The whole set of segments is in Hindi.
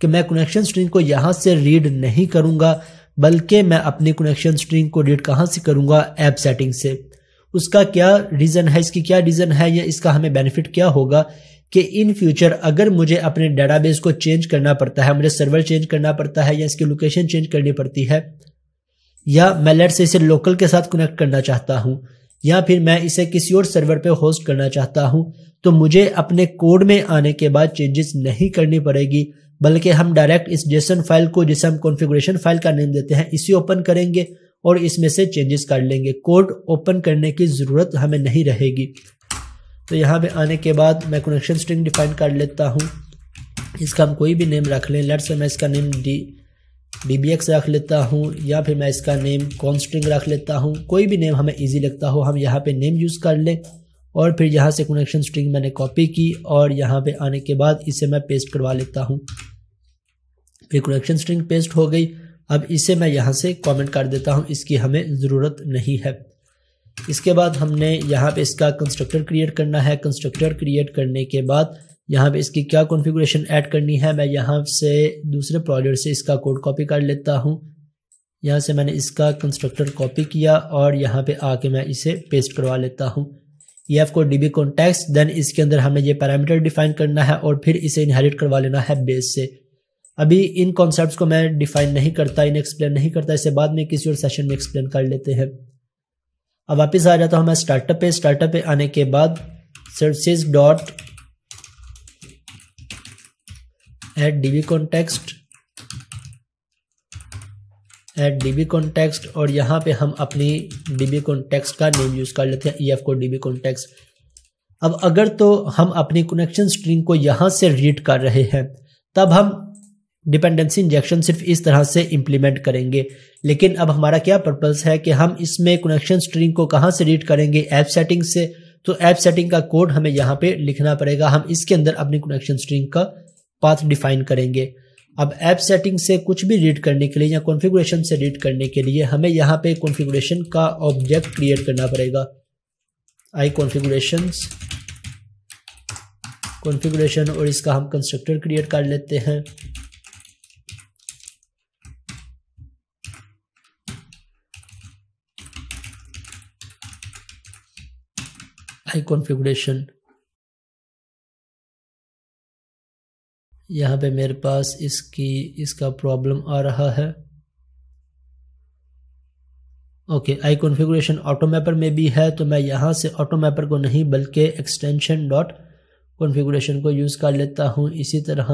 कि मैं कनेक्शन स्ट्रिंग को यहाँ से रीड नहीं करूँगा बल्कि मैं अपनी कनेक्शन स्ट्रिंग को रीड कहाँ से करूँगा ऐप सेटिंग से उसका क्या रीज़न है इसकी क्या रीज़न है या इसका हमें बेनिफिट क्या होगा कि इन फ्यूचर अगर मुझे अपने डेटाबेस को चेंज करना पड़ता है मुझे सर्वर चेंज करना पड़ता है या इसकी लोकेशन चेंज करनी पड़ती है या मैं लेट से इसे लोकल के साथ कनेक्ट करना चाहता हूँ या फिर मैं इसे किसी और सर्वर पे होस्ट करना चाहता हूँ तो मुझे अपने कोड में आने के बाद चेंजेस नहीं करनी पड़ेगी बल्कि हम डायरेक्ट इस जेसन फाइल को जिसे हम कॉन्फ़िगरेशन फाइल का नेम देते हैं इसी ओपन करेंगे और इसमें से चेंजेस कर लेंगे कोड ओपन करने की ज़रूरत हमें नहीं रहेगी तो यहाँ पे आने के बाद मैं कनेक्शन स्ट्रिंग डिफाइन कर लेता हूँ इसका हम कोई भी नेम रख लें लेट्स से मैं इसका नेम डी डी रख लेता हूँ या फिर मैं इसका नेम कॉन्स्ट्रिंग रख लेता हूँ कोई भी नेम हमें ईजी लगता हो हम यहाँ पर नेम यूज़ कर लें और फिर यहाँ से कनेक्शन स्ट्रिंग मैंने कॉपी की और यहाँ पे आने के बाद इसे मैं पेस्ट करवा लेता हूँ फिर कनेक्शन स्ट्रिंग पेस्ट हो गई अब इसे मैं यहाँ से कमेंट कर देता हूँ इसकी हमें ज़रूरत नहीं है इसके बाद हमने यहाँ पे इसका कंस्ट्रक्टर क्रिएट करना है कंस्ट्रक्टर क्रिएट करने के बाद यहाँ पे इसकी क्या कॉन्फ़िगरेशन ऐड करनी है मैं यहाँ से दूसरे प्रोजेक्ट से इसका कोड कॉपी कर लेता हूँ यहाँ से मैंने इसका कंस्ट्रक्टर कॉपी किया और यहाँ पे आके मैं इसे पेस्ट करवा लेता हूँ ये आपको डी बी कॉन्टेक्स देन इसके अंदर हमें ये पैरामीटर डिफाइन करना है और फिर इसे इनहेरिट करवा लेना है बेस से अभी इन कॉन्सेप्ट को मैं डिफाइन नहीं करता इन्हें एक्सप्लेन नहीं करता इसे बाद में किसी और सेशन में एक्सप्लेन कर लेते हैं अब वापस आ जाता हूँ मैं स्टार्टअप पे स्टार्टअप पे आने के बाद services dot D B context add D B context और यहाँ पे हम अपनी डी बी कॉन्टेक्स्ट का नेम यूज़ कर लेते हैं ई e एफ को डी बी कॉन्टेक्स्ट अब अगर तो हम अपनी कनेक्शन स्ट्रिंग को यहाँ से रीड कर रहे हैं तब हम डिपेंडेंसी इंजेक्शन सिर्फ इस तरह से इम्प्लीमेंट करेंगे लेकिन अब हमारा क्या पर्पस है कि हम इसमें कनेक्शन स्ट्रिंग को कहाँ से रीड करेंगे ऐप सेटिंग से तो ऐप सेटिंग का कोड हमें यहाँ पे लिखना पड़ेगा हम इसके अंदर अपनी कनेक्शन स्ट्रिंग का पाथ डिफाइन करेंगे अब ऐप सेटिंग से कुछ भी रीड करने के लिए या कॉन्फ़िगरेशन से रीड करने के लिए हमें यहाँ पे कॉन्फ़िगरेशन का ऑब्जेक्ट क्रिएट करना पड़ेगा आई कॉन्फ़िगरेशन कॉन्फ़िगरेशन और इसका हम कंस्ट्रक्टर क्रिएट कर लेते हैं आई कॉन्फ़िगरेशन यहाँ पे मेरे पास इसकी इसका प्रॉब्लम आ रहा है ओके आई कॉन्फ़िगरेशन ऑटोमैपर में भी है तो मैं यहाँ से ऑटोमैपर को नहीं बल्कि एक्सटेंशन डॉट कॉन्फ़िगरेशन को यूज़ कर लेता हूँ इसी तरह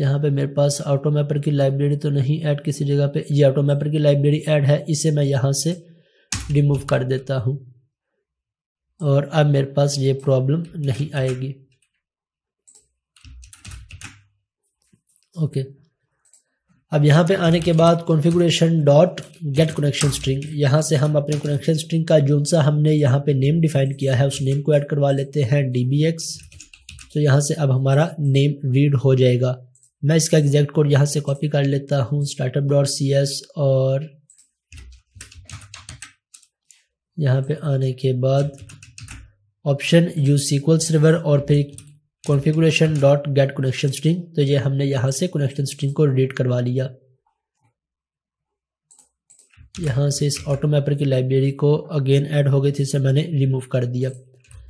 यहाँ पे मेरे पास ऑटोमैपर की लाइब्रेरी तो नहीं ऐड किसी जगह पे ये ऑटोमैपर की लाइब्रेरी ऐड है इसे मैं यहाँ से रिमूव कर देता हूँ और अब मेरे पास ये प्रॉब्लम नहीं आएगी ओके अब यहाँ पे आने के बाद configuration dot get connection string यहाँ से हम अपने कनेक्शन स्ट्रिंग का जो सा हमने यहाँ पे नेम डिफाइन किया है उस नेम को ऐड करवा लेते हैं डी बी एक्स तो यहाँ से अब हमारा नेम रीड हो जाएगा मैं इसका एग्जैक्ट कोड यहाँ से कॉपी कर लेता हूँ स्टार्टअप डॉट सी एस और यहाँ पे आने के बाद ऑप्शन यू सीक्वल सर्वर और फिर configuration dot get connection string तो ये हमने यहाँ से कनेक्शन स्ट्रिंग को रीड करवा लिया यहाँ से इस ऑटो मैपर की लाइब्रेरी को अगेन ऐड हो गई थी इसे मैंने रिमूव कर दिया